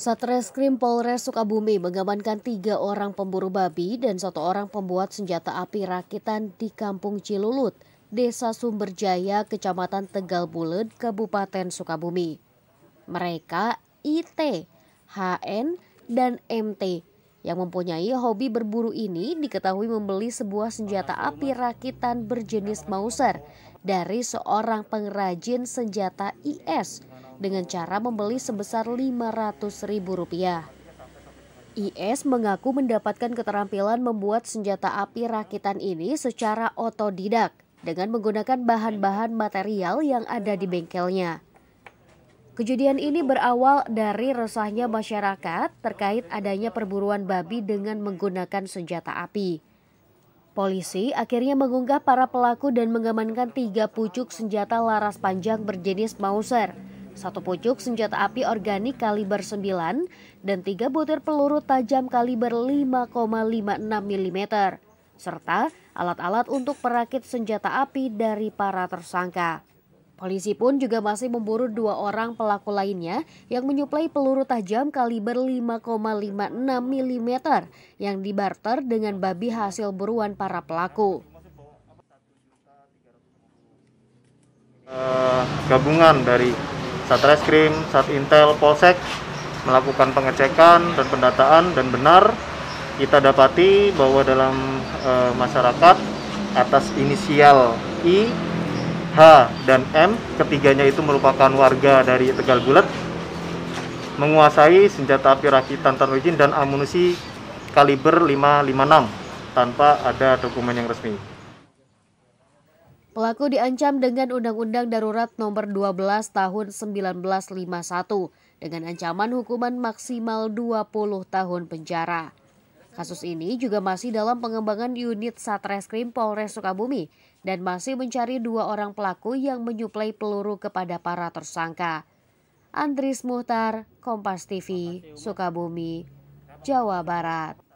Satreskrim Polres Sukabumi mengamankan tiga orang pemburu babi dan satu orang pembuat senjata api rakitan di Kampung Cilulut, Desa Sumberjaya, Kecamatan Tegal Bulut, Kabupaten Sukabumi. Mereka IT, HN, dan MT yang mempunyai hobi berburu ini diketahui membeli sebuah senjata api rakitan berjenis Mauser dari seorang pengrajin senjata IS dengan cara membeli sebesar rp rupiah. IS mengaku mendapatkan keterampilan membuat senjata api rakitan ini secara otodidak dengan menggunakan bahan-bahan material yang ada di bengkelnya. Kejadian ini berawal dari resahnya masyarakat terkait adanya perburuan babi dengan menggunakan senjata api. Polisi akhirnya mengunggah para pelaku dan mengamankan tiga pucuk senjata laras panjang berjenis Mauser, satu pucuk senjata api organik kaliber 9, dan tiga butir peluru tajam kaliber 5,56 mm, serta alat-alat untuk perakit senjata api dari para tersangka. Polisi pun juga masih memburu dua orang pelaku lainnya yang menyuplai peluru tajam kaliber 5,56 mm yang dibarter dengan babi hasil buruan para pelaku. Uh, gabungan dari Satreskrim, Sat Intel, Polsek melakukan pengecekan dan pendataan dan benar kita dapati bahwa dalam uh, masyarakat atas inisial I H dan M, ketiganya itu merupakan warga dari Tegal Bulat, menguasai senjata api rakitan tanpa izin dan amunisi kaliber 556 tanpa ada dokumen yang resmi. Pelaku diancam dengan Undang-Undang Darurat Nomor 12 Tahun 1951 dengan ancaman hukuman maksimal 20 tahun penjara. Kasus ini juga masih dalam pengembangan unit Satreskrim Polres Sukabumi dan masih mencari dua orang pelaku yang menyuplai peluru kepada para tersangka. Andris Muhtar, Kompas TV, Sukabumi, Jawa Barat.